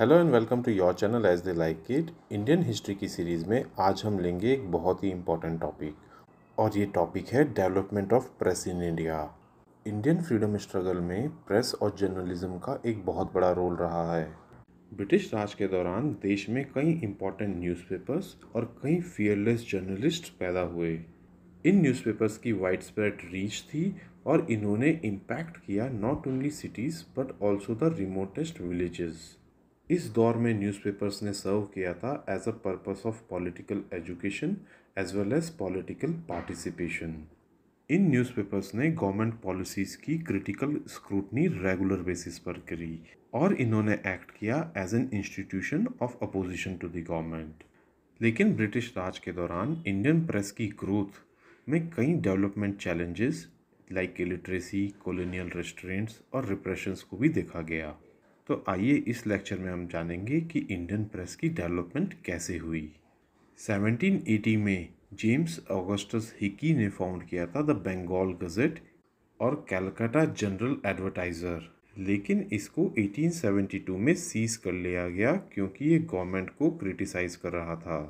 hello and welcome to your channel as they like it Indian history की series में आज हम लेंगे एक बहुत ही इंपॉर्टेंट टॉपिक और ये टॉपिक है development of press in India Indian freedom struggle में प्रेस और जर्नलिज्म का एक बहुत बड़ा रोल रहा है ब्रिटिश राज के दौरान देश में कई इंपॉर्टेंट न्यूज़पेपर्स और कई फियरलेस जर्नलिस्ट पैदा हुए इन न्यूज़पेपर्स की वाइड स्प्रेड रीच थी और इन्होंने इम्पैक्ट किया not only cities but also the remotest villages इस दौर में न्यूज़पेपर्स ने सर्व किया था as a purpose of political education as well as political participation इन न्यूज़पेपर्स ने गवर्नमेंट पॉलिसीज़ की क्रिटिकल स्क्रूटनी रेगुलर बेसिस पर करी और इन्होंने एक्ट किया as an institution of opposition to the government लेकिन ब्रिटिश राज के दौरान इंडियन प्रेस की ग्रोथ में कई development challenges like literacy colonial restraints और रिप्रेशंस को भी देखा गया तो आइए इस लेक्चर में हम जानेंगे कि इंडियन प्रेस की डेवलपमेंट कैसे हुई 1780 में जेम्स ऑगस्टस हिकी ने फाउंड किया था द बंगाल गज़ेट और कैलकाटा जनरल एडवर्टाइज़र लेकिन इसको 1872 में सीज कर लिया गया क्योंकि ये गवर्नमेंट को क्रिटिसाइज कर रहा था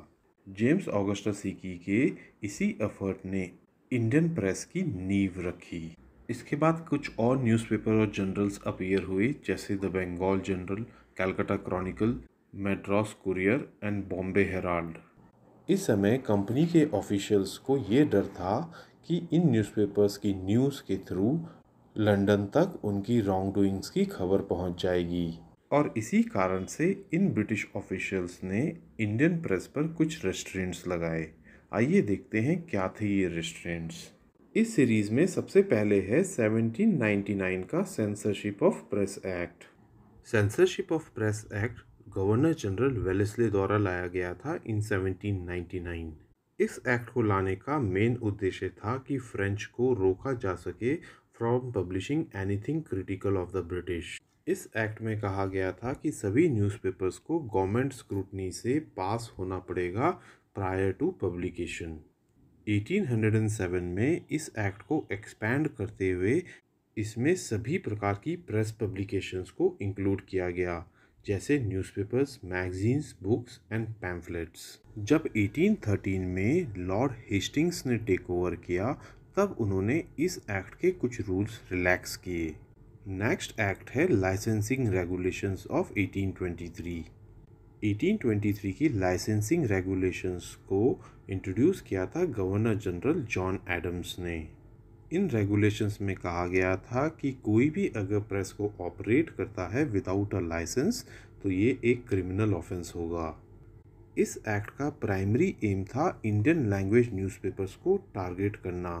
जेम्स ऑगस्टस हिकी के इसी एफर्ट ने इंडियन प्रेस की नींव रखी इसके बाद कुछ और न्यूज़पेपर और जर्नल्स अपीयर हुए जैसे the Bengal journal Calcutta chronicle Madras courier and Bombay herald इस समय कंपनी के ऑफिशियल्स को ये डर था कि इन न्यूज़पेपर्स की न्यूज़ के थ्रू लंदन तक उनकी रॉन्ग डूइंग्स की खबर पहुंच जाएगी और इसी कारण से इन ब्रिटिश ऑफिशियल्स ने इंडियन प्रेस पर कुछ रेस्ट्रेंट्स लगाए आइए देखते हैं क्या थे ये रेस्ट्रेंट्स इस सीरीज़ में सबसे पहले है 1799 का censorship of press act censorship of press act governor general Wellesley द्वारा लाया गया था इन 1799 इस एक्ट को लाने का मेन उद्देश्य था कि फ्रेंच को रोका जा सके from publishing anything critical of the British इस एक्ट में कहा गया था कि सभी न्यूज़पेपर्स को गवर्नमेंट स्क्रूटनी से पास होना पड़ेगा प्रायर टू पब्लिकेशन 1807 में इस एक्ट को एक्सपैंड करते हुए इसमें सभी प्रकार की प्रेस पब्लिकेशंस को इंक्लूड किया गया जैसे newspapers magazines books and pamphlets जब 1813 में लॉर्ड हेस्टिंग्स ने टेक ओवर किया तब उन्होंने इस एक्ट के कुछ रूल्स रिलैक्स किए नेक्स्ट एक्ट है लाइसेंसिंग रेगुलेशंस ऑफ 1823 1823 की लाइसेंसिंग रेगुलेशंस को इंट्रोड्यूस किया था गवर्नर जनरल जॉन एडम्स ने इन रेगुलेशंस में कहा गया था कि कोई भी अगर प्रेस को ऑपरेट करता है विदाउट अ लाइसेंस तो ये एक क्रिमिनल ऑफेंस होगा इस एक्ट का प्राइमरी एम था इंडियन लैंग्वेज न्यूज़पेपर्स को टारगेट करना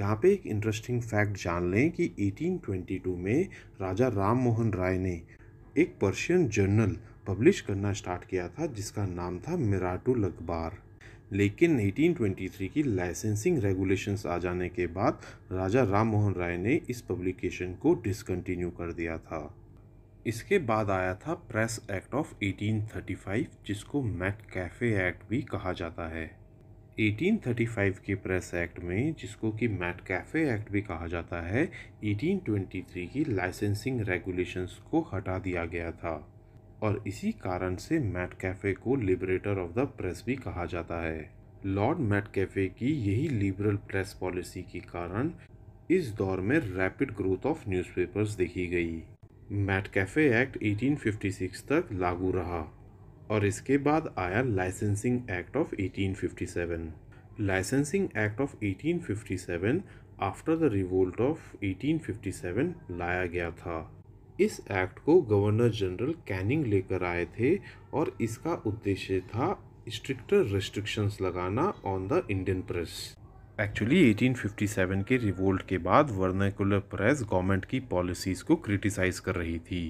यहाँ पे एक इंटरेस्टिंग फैक्ट जान लें कि 1822 में राजा राम मोहन राय ने एक पर्शियन जर्नल पब्लिश करना स्टार्ट किया था जिसका नाम था मिराटुल अखबार लेकिन 1823 की लाइसेंसिंग रेगुलेशंस आ जाने के बाद राजा राम मोहन राय ने इस पब्लिकेशन को डिसकंटिन्यू कर दिया था इसके बाद आया था प्रेस एक्ट ऑफ 1835 जिसको मैट कैफ़े एक्ट भी कहा जाता है 1835 के प्रेस एक्ट में जिसको कि मैट कैफ़े एक्ट भी कहा जाता है 1823 की लाइसेंसिंग रेगुलेशंस को हटा दिया गया था और इसी कारण से मैट कैफे को लिबरेटर ऑफ द प्रेस भी कहा जाता है लॉर्ड मैट कैफे की यही लिबरल प्रेस पॉलिसी के कारण इस दौर में रैपिड ग्रोथ ऑफ न्यूज़पेपर्स देखी गई मैट कैफे एक्ट 1856 तक लागू रहा और इसके बाद आया licensing act of 1857 licensing act of 1857 after the revolt of 1857 लाया गया था इस एक्ट को गवर्नर जनरल कैनिंग लेकर आए थे और इसका उद्देश्य था स्ट्रिक्टर रेस्ट्रिक्शंस लगाना on the Indian press actually 1857 के रिवोल्ट के बाद वर्नाकुलर प्रेस गवर्नमेंट की पॉलिसीज़ को क्रिटिसाइज़ कर रही थी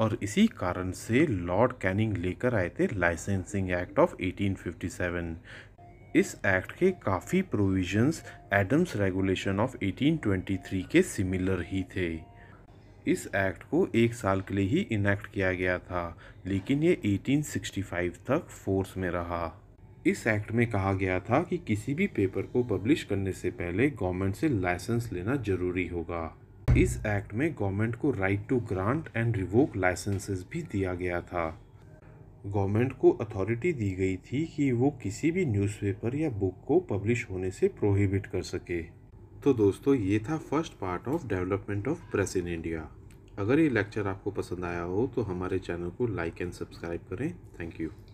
और इसी कारण से लॉर्ड कैनिंग लेकर आए थे लाइसेंसिंग एक्ट ऑफ 1857 इस एक्ट के काफ़ी प्रोविजंस एडम्स रेगुलेशन ऑफ 1823 के सिमिलर ही थे इस एक्ट को एक साल के लिए ही इनेक्ट किया गया था लेकिन ये 1865 तक फोर्स में रहा इस एक्ट में कहा गया था कि किसी भी पेपर को पब्लिश करने से पहले गवर्नमेंट से लाइसेंस लेना जरूरी होगा इस एक्ट में गवर्नमेंट को right to grant and revoke licences भी दिया गया था गवर्नमेंट को अथॉरिटी दी गई थी कि वो किसी भी न्यूज़पेपर या बुक को पब्लिश होने से प्रोहिबिट कर सके तो दोस्तों ये था first part of development of press in India अगर ये लेक्चर आपको पसंद आया हो तो हमारे चैनल को लाइक एंड सब्सक्राइब करें थैंक यू